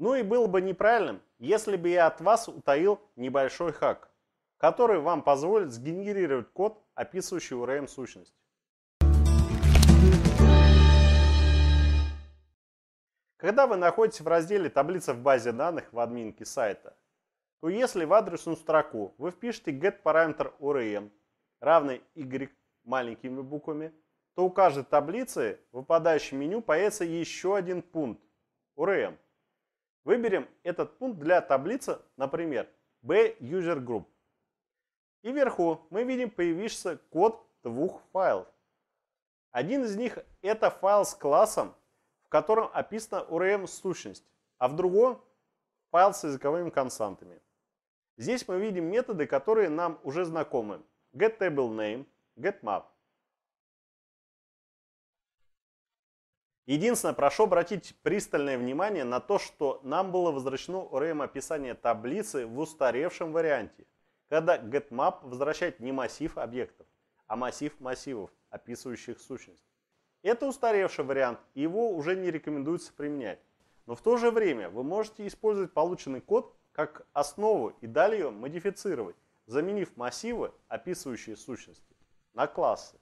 Ну и было бы неправильным, если бы я от вас утаил небольшой хак, который вам позволит сгенерировать код, описывающий URM сущность. Когда вы находитесь в разделе «Таблица в базе данных» в админке сайта, то если в адресную строку вы впишете get параметр URM равный y маленькими буквами, то у каждой таблицы в выпадающем меню появится еще один пункт URM – Выберем этот пункт для таблицы, например, B User Group. И вверху мы видим появившийся код двух файлов. Один из них это файл с классом, в котором описана URM сущность, а в другом файл с языковыми константами. Здесь мы видим методы, которые нам уже знакомы. GetTableName, GetMap. Единственное, прошу обратить пристальное внимание на то, что нам было возвращено ОРМ описание таблицы в устаревшем варианте, когда GetMap возвращает не массив объектов, а массив массивов, описывающих сущность. Это устаревший вариант, его уже не рекомендуется применять. Но в то же время вы можете использовать полученный код как основу и далее модифицировать, заменив массивы, описывающие сущности, на классы.